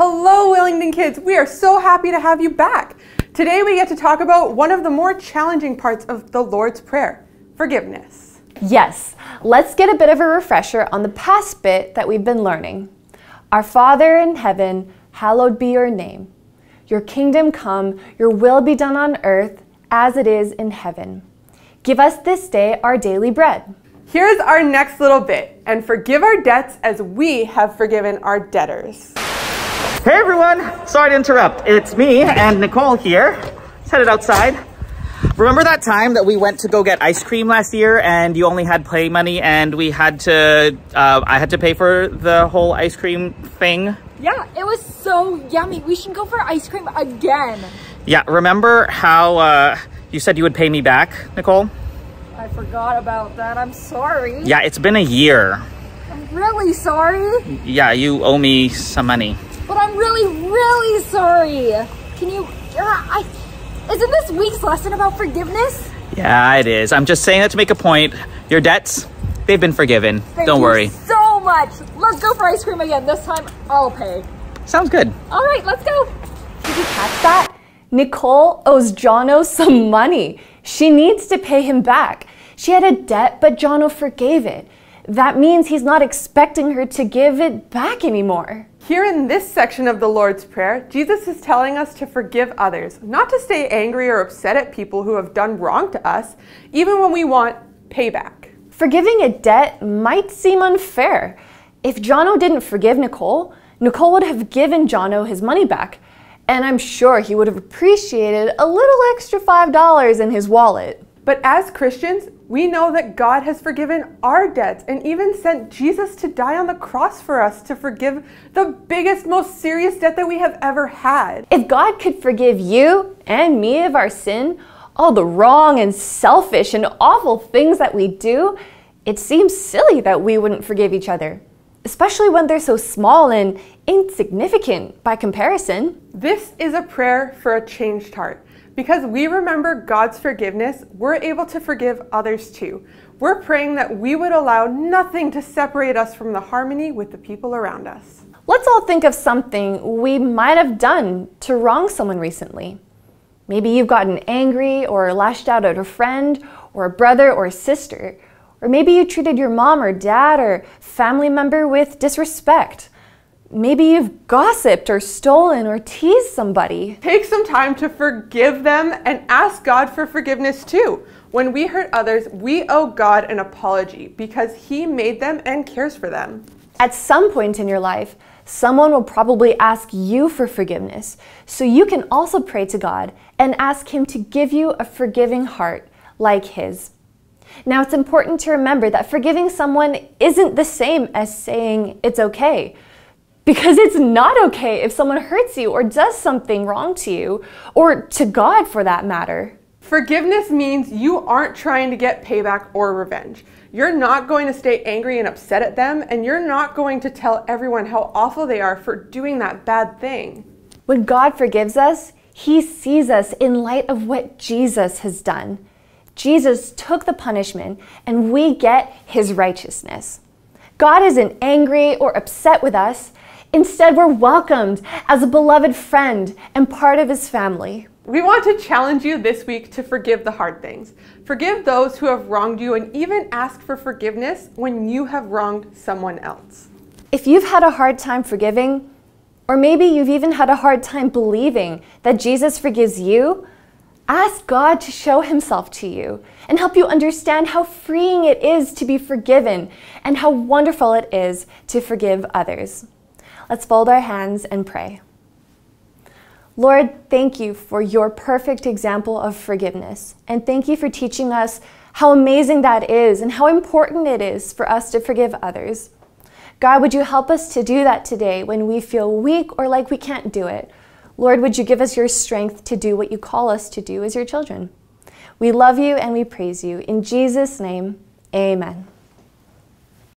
Hello, Wellington kids. We are so happy to have you back. Today we get to talk about one of the more challenging parts of the Lord's Prayer forgiveness. Yes, let's get a bit of a refresher on the past bit that we've been learning. Our Father in heaven, hallowed be your name. Your kingdom come, your will be done on earth as it is in heaven. Give us this day our daily bread. Here's our next little bit and forgive our debts as we have forgiven our debtors. Hey everyone, sorry to interrupt. It's me and Nicole here. Let's headed outside. Remember that time that we went to go get ice cream last year and you only had play money and we had to, uh, I had to pay for the whole ice cream thing? Yeah, it was so yummy. We should go for ice cream again. Yeah, remember how uh, you said you would pay me back, Nicole? I forgot about that. I'm sorry. Yeah, it's been a year. I'm really sorry. Yeah, you owe me some money but I'm really, really sorry. Can you, uh, I, isn't this week's lesson about forgiveness? Yeah, it is. I'm just saying that to make a point. Your debts, they've been forgiven. Thank Don't worry. so much. Let's go for ice cream again. This time, I'll pay. Sounds good. All right, let's go. Did you catch that? Nicole owes Jono some money. She needs to pay him back. She had a debt, but Jono forgave it. That means he's not expecting her to give it back anymore. Here in this section of the Lord's Prayer, Jesus is telling us to forgive others, not to stay angry or upset at people who have done wrong to us, even when we want payback. Forgiving a debt might seem unfair. If Jono didn't forgive Nicole, Nicole would have given Jono his money back, and I'm sure he would have appreciated a little extra $5 in his wallet. But as Christians, we know that God has forgiven our debts and even sent Jesus to die on the cross for us to forgive the biggest, most serious debt that we have ever had. If God could forgive you and me of our sin, all the wrong and selfish and awful things that we do, it seems silly that we wouldn't forgive each other, especially when they're so small and insignificant by comparison. This is a prayer for a changed heart. Because we remember God's forgiveness, we're able to forgive others too. We're praying that we would allow nothing to separate us from the harmony with the people around us. Let's all think of something we might have done to wrong someone recently. Maybe you've gotten angry or lashed out at a friend or a brother or a sister. Or maybe you treated your mom or dad or family member with disrespect Maybe you've gossiped or stolen or teased somebody. Take some time to forgive them and ask God for forgiveness too. When we hurt others, we owe God an apology because He made them and cares for them. At some point in your life, someone will probably ask you for forgiveness. So you can also pray to God and ask Him to give you a forgiving heart like His. Now, it's important to remember that forgiving someone isn't the same as saying it's okay. Because it's not okay if someone hurts you or does something wrong to you, or to God for that matter. Forgiveness means you aren't trying to get payback or revenge. You're not going to stay angry and upset at them, and you're not going to tell everyone how awful they are for doing that bad thing. When God forgives us, He sees us in light of what Jesus has done. Jesus took the punishment, and we get His righteousness. God isn't angry or upset with us. Instead, we're welcomed as a beloved friend and part of his family. We want to challenge you this week to forgive the hard things. Forgive those who have wronged you and even ask for forgiveness when you have wronged someone else. If you've had a hard time forgiving, or maybe you've even had a hard time believing that Jesus forgives you, ask God to show himself to you and help you understand how freeing it is to be forgiven and how wonderful it is to forgive others. Let's fold our hands and pray. Lord, thank you for your perfect example of forgiveness. And thank you for teaching us how amazing that is and how important it is for us to forgive others. God, would you help us to do that today when we feel weak or like we can't do it? Lord, would you give us your strength to do what you call us to do as your children? We love you and we praise you. In Jesus' name, amen.